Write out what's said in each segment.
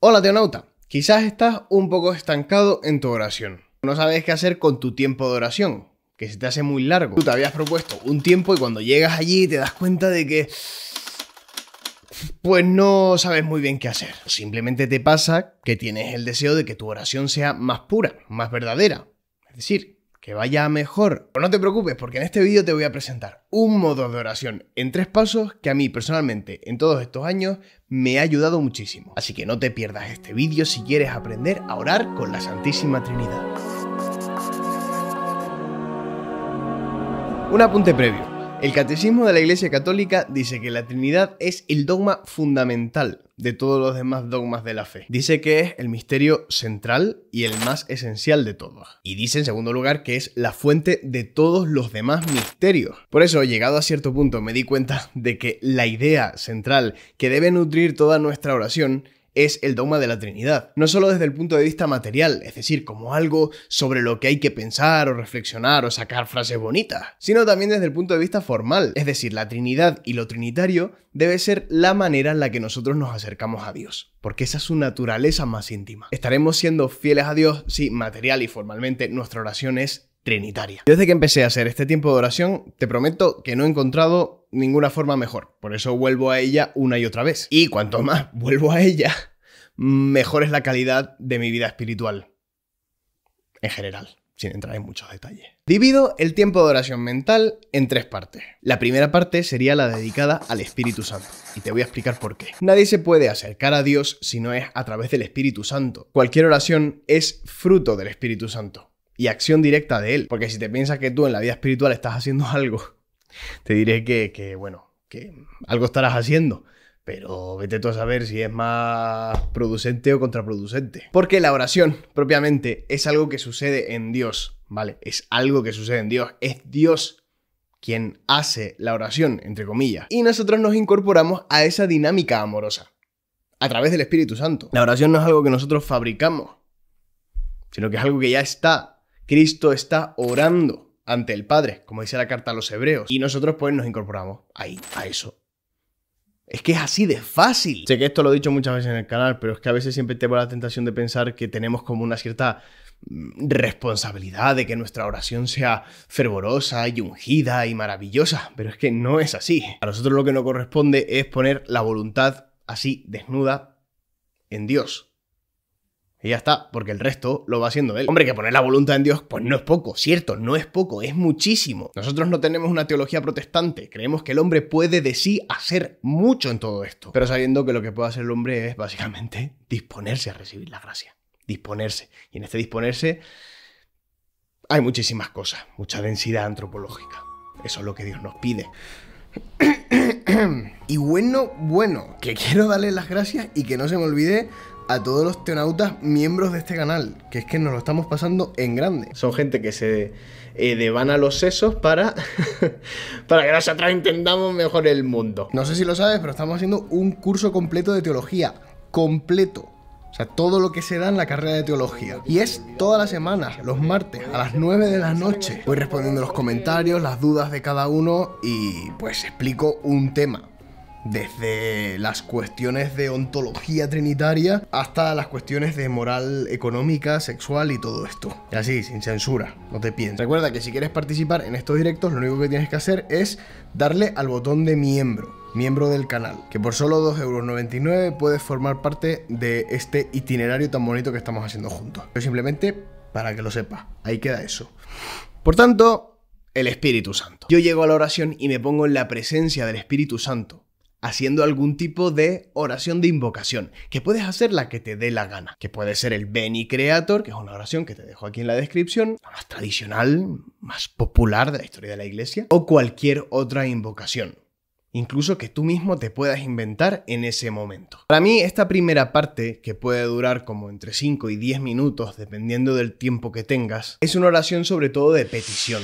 Hola Teonauta, quizás estás un poco estancado en tu oración. No sabes qué hacer con tu tiempo de oración, que se te hace muy largo. Tú te habías propuesto un tiempo y cuando llegas allí te das cuenta de que... Pues no sabes muy bien qué hacer. Simplemente te pasa que tienes el deseo de que tu oración sea más pura, más verdadera. Es decir, que vaya mejor. Pero no te preocupes porque en este vídeo te voy a presentar un modo de oración en tres pasos que a mí personalmente en todos estos años me ha ayudado muchísimo. Así que no te pierdas este vídeo si quieres aprender a orar con la Santísima Trinidad. Un apunte previo. El Catecismo de la Iglesia Católica dice que la Trinidad es el dogma fundamental de todos los demás dogmas de la fe. Dice que es el misterio central y el más esencial de todos. Y dice, en segundo lugar, que es la fuente de todos los demás misterios. Por eso, llegado a cierto punto, me di cuenta de que la idea central que debe nutrir toda nuestra oración es el dogma de la Trinidad. No solo desde el punto de vista material, es decir, como algo sobre lo que hay que pensar o reflexionar o sacar frases bonitas, sino también desde el punto de vista formal, es decir, la Trinidad y lo trinitario debe ser la manera en la que nosotros nos acercamos a Dios, porque esa es su naturaleza más íntima. Estaremos siendo fieles a Dios si material y formalmente nuestra oración es trinitaria. desde que empecé a hacer este tiempo de oración, te prometo que no he encontrado ninguna forma mejor. Por eso vuelvo a ella una y otra vez. Y cuanto más vuelvo a ella, mejor es la calidad de mi vida espiritual. En general, sin entrar en muchos detalles. Divido el tiempo de oración mental en tres partes. La primera parte sería la dedicada al Espíritu Santo, y te voy a explicar por qué. Nadie se puede acercar a Dios si no es a través del Espíritu Santo. Cualquier oración es fruto del Espíritu Santo y acción directa de él. Porque si te piensas que tú en la vida espiritual estás haciendo algo, te diré que, bueno, que algo estarás haciendo. Pero vete tú a saber si es más producente o contraproducente. Porque la oración, propiamente, es algo que sucede en Dios, ¿vale? Es algo que sucede en Dios. Es Dios quien hace la oración, entre comillas. Y nosotros nos incorporamos a esa dinámica amorosa, a través del Espíritu Santo. La oración no es algo que nosotros fabricamos, sino que es algo que ya está Cristo está orando ante el Padre, como dice la carta a los hebreos, y nosotros pues nos incorporamos ahí, a eso. Es que es así de fácil. Sé que esto lo he dicho muchas veces en el canal, pero es que a veces siempre tengo la tentación de pensar que tenemos como una cierta mm, responsabilidad de que nuestra oración sea fervorosa y ungida y maravillosa, pero es que no es así. A nosotros lo que nos corresponde es poner la voluntad así desnuda en Dios. Y ya está, porque el resto lo va haciendo él. Hombre, que poner la voluntad en Dios, pues no es poco, cierto, no es poco, es muchísimo. Nosotros no tenemos una teología protestante, creemos que el hombre puede de sí hacer mucho en todo esto, pero sabiendo que lo que puede hacer el hombre es básicamente disponerse a recibir la gracia, disponerse. Y en este disponerse hay muchísimas cosas, mucha densidad antropológica. Eso es lo que Dios nos pide. y bueno, bueno, que quiero darle las gracias y que no se me olvide a todos los teonautas miembros de este canal, que es que nos lo estamos pasando en grande. Son gente que se eh, a los sesos para, para que nosotros entendamos mejor el mundo. No sé si lo sabes, pero estamos haciendo un curso completo de teología. Completo. O sea, todo lo que se da en la carrera de teología. Y es todas las semanas, los martes, a las 9 de la noche. Voy respondiendo los comentarios, las dudas de cada uno y pues explico un tema desde las cuestiones de ontología trinitaria hasta las cuestiones de moral económica, sexual y todo esto. Y así, sin censura, no te pienses. Recuerda que si quieres participar en estos directos, lo único que tienes que hacer es darle al botón de miembro miembro del canal, que por solo 2,99€ puedes formar parte de este itinerario tan bonito que estamos haciendo juntos. Pero simplemente para que lo sepas, ahí queda eso. Por tanto, el Espíritu Santo. Yo llego a la oración y me pongo en la presencia del Espíritu Santo haciendo algún tipo de oración de invocación, que puedes hacer la que te dé la gana, que puede ser el Beni Creator, que es una oración que te dejo aquí en la descripción, la más tradicional, más popular de la historia de la iglesia, o cualquier otra invocación. Incluso que tú mismo te puedas inventar en ese momento. Para mí, esta primera parte, que puede durar como entre 5 y 10 minutos, dependiendo del tiempo que tengas, es una oración sobre todo de petición,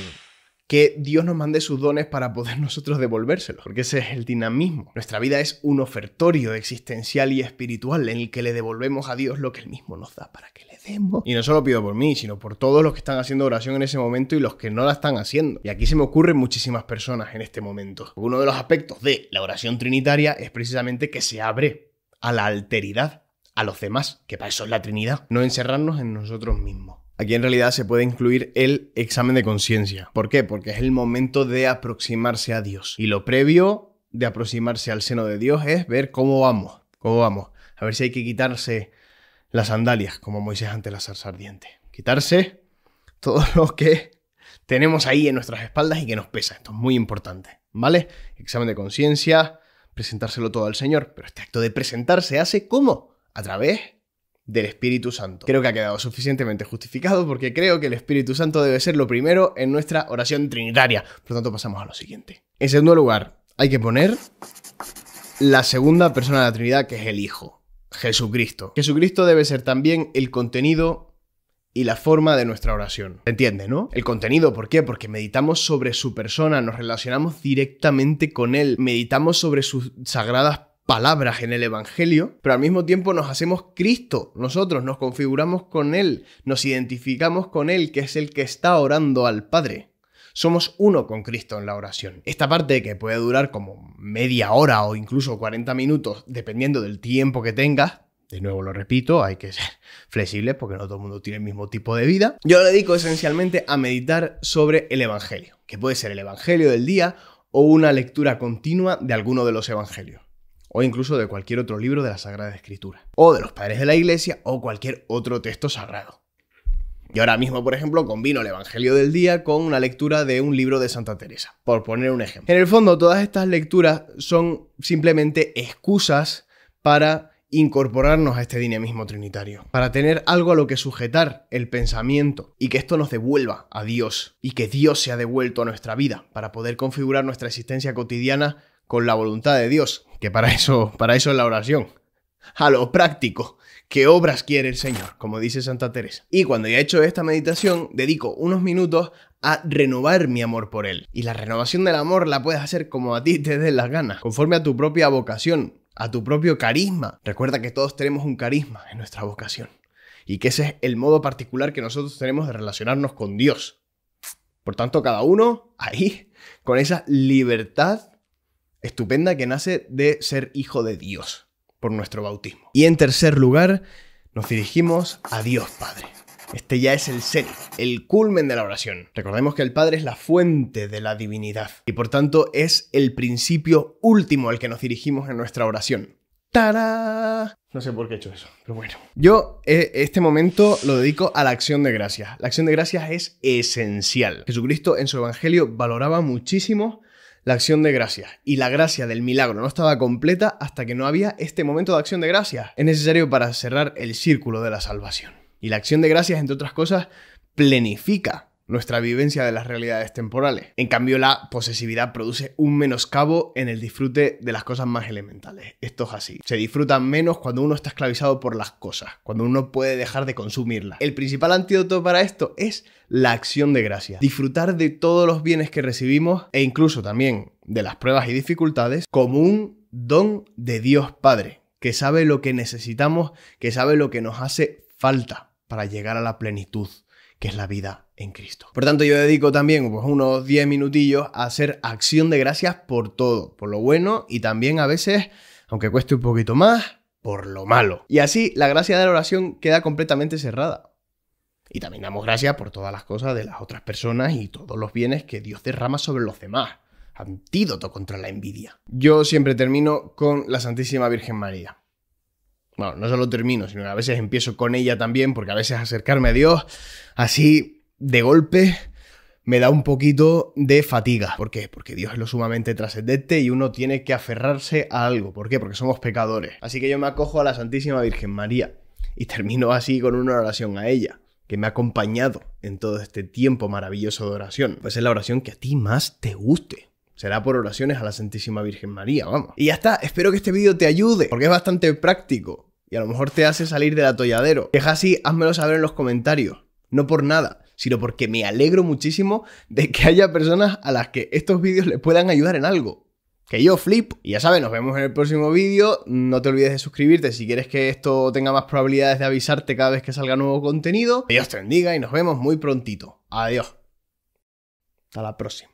que Dios nos mande sus dones para poder nosotros devolvérselos, porque ese es el dinamismo. Nuestra vida es un ofertorio existencial y espiritual en el que le devolvemos a Dios lo que Él mismo nos da para que le demos. Y no solo pido por mí, sino por todos los que están haciendo oración en ese momento y los que no la están haciendo. Y aquí se me ocurren muchísimas personas en este momento. Uno de los aspectos de la oración trinitaria es precisamente que se abre a la alteridad, a los demás, que para eso es la Trinidad, no encerrarnos en nosotros mismos. Aquí en realidad se puede incluir el examen de conciencia. ¿Por qué? Porque es el momento de aproximarse a Dios. Y lo previo de aproximarse al seno de Dios es ver cómo vamos, cómo vamos. A ver si hay que quitarse las sandalias, como Moisés ante la zarza ardiente. Quitarse todo lo que tenemos ahí en nuestras espaldas y que nos pesa. Esto es muy importante, ¿vale? Examen de conciencia, presentárselo todo al Señor. Pero este acto de presentarse hace cómo? A través del Espíritu Santo. Creo que ha quedado suficientemente justificado porque creo que el Espíritu Santo debe ser lo primero en nuestra oración trinitaria. Por lo tanto, pasamos a lo siguiente. En segundo lugar, hay que poner la segunda persona de la Trinidad, que es el Hijo, Jesucristo. Jesucristo debe ser también el contenido y la forma de nuestra oración. ¿Se entiende, no? El contenido, ¿por qué? Porque meditamos sobre su persona, nos relacionamos directamente con él, meditamos sobre sus sagradas palabras en el Evangelio, pero al mismo tiempo nos hacemos Cristo, nosotros nos configuramos con Él, nos identificamos con Él, que es el que está orando al Padre. Somos uno con Cristo en la oración. Esta parte que puede durar como media hora o incluso 40 minutos, dependiendo del tiempo que tengas, de nuevo lo repito, hay que ser flexibles porque no todo el mundo tiene el mismo tipo de vida. Yo lo dedico esencialmente a meditar sobre el Evangelio, que puede ser el Evangelio del día o una lectura continua de alguno de los Evangelios o incluso de cualquier otro libro de la Sagrada Escritura, o de los padres de la Iglesia, o cualquier otro texto sagrado. Y ahora mismo, por ejemplo, combino el Evangelio del Día con una lectura de un libro de Santa Teresa, por poner un ejemplo. En el fondo, todas estas lecturas son simplemente excusas para incorporarnos a este dinamismo trinitario, para tener algo a lo que sujetar el pensamiento y que esto nos devuelva a Dios y que Dios se ha devuelto a nuestra vida para poder configurar nuestra existencia cotidiana con la voluntad de Dios, que para eso, para eso es la oración. A lo práctico. ¿Qué obras quiere el Señor? Como dice Santa Teresa. Y cuando ya he hecho esta meditación, dedico unos minutos a renovar mi amor por Él. Y la renovación del amor la puedes hacer como a ti te dé las ganas, conforme a tu propia vocación, a tu propio carisma. Recuerda que todos tenemos un carisma en nuestra vocación. Y que ese es el modo particular que nosotros tenemos de relacionarnos con Dios. Por tanto, cada uno ahí, con esa libertad estupenda que nace de ser hijo de Dios por nuestro bautismo. Y en tercer lugar, nos dirigimos a Dios Padre. Este ya es el ser, el culmen de la oración. Recordemos que el Padre es la fuente de la divinidad y por tanto es el principio último al que nos dirigimos en nuestra oración. ¡Tara! No sé por qué he hecho eso, pero bueno. Yo eh, este momento lo dedico a la acción de gracias. La acción de gracias es esencial. Jesucristo en su Evangelio valoraba muchísimo la acción de gracia. y la gracia del milagro no estaba completa hasta que no había este momento de acción de gracia. Es necesario para cerrar el círculo de la salvación. Y la acción de gracias, entre otras cosas, plenifica nuestra vivencia de las realidades temporales. En cambio, la posesividad produce un menoscabo en el disfrute de las cosas más elementales. Esto es así. Se disfruta menos cuando uno está esclavizado por las cosas, cuando uno puede dejar de consumirlas. El principal antídoto para esto es la acción de gracia. Disfrutar de todos los bienes que recibimos e incluso también de las pruebas y dificultades como un don de Dios Padre, que sabe lo que necesitamos, que sabe lo que nos hace falta para llegar a la plenitud, que es la vida en Cristo. Por tanto, yo dedico también pues, unos 10 minutillos a hacer acción de gracias por todo, por lo bueno y también a veces, aunque cueste un poquito más, por lo malo. Y así la gracia de la oración queda completamente cerrada. Y también damos gracias por todas las cosas de las otras personas y todos los bienes que Dios derrama sobre los demás. Antídoto contra la envidia. Yo siempre termino con la Santísima Virgen María. Bueno, no solo termino, sino que a veces empiezo con ella también, porque a veces acercarme a Dios así de golpe me da un poquito de fatiga. ¿Por qué? Porque Dios es lo sumamente trascendente y uno tiene que aferrarse a algo. ¿Por qué? Porque somos pecadores. Así que yo me acojo a la Santísima Virgen María y termino así con una oración a ella, que me ha acompañado en todo este tiempo maravilloso de oración. Pues es la oración que a ti más te guste. Será por oraciones a la Santísima Virgen María, vamos. Y ya está, espero que este vídeo te ayude, porque es bastante práctico. Y a lo mejor te hace salir del atolladero. Deja así, házmelo saber en los comentarios. No por nada sino porque me alegro muchísimo de que haya personas a las que estos vídeos les puedan ayudar en algo. Que yo flip Y ya sabes, nos vemos en el próximo vídeo. No te olvides de suscribirte si quieres que esto tenga más probabilidades de avisarte cada vez que salga nuevo contenido. Que Dios te bendiga y nos vemos muy prontito. Adiós. Hasta la próxima.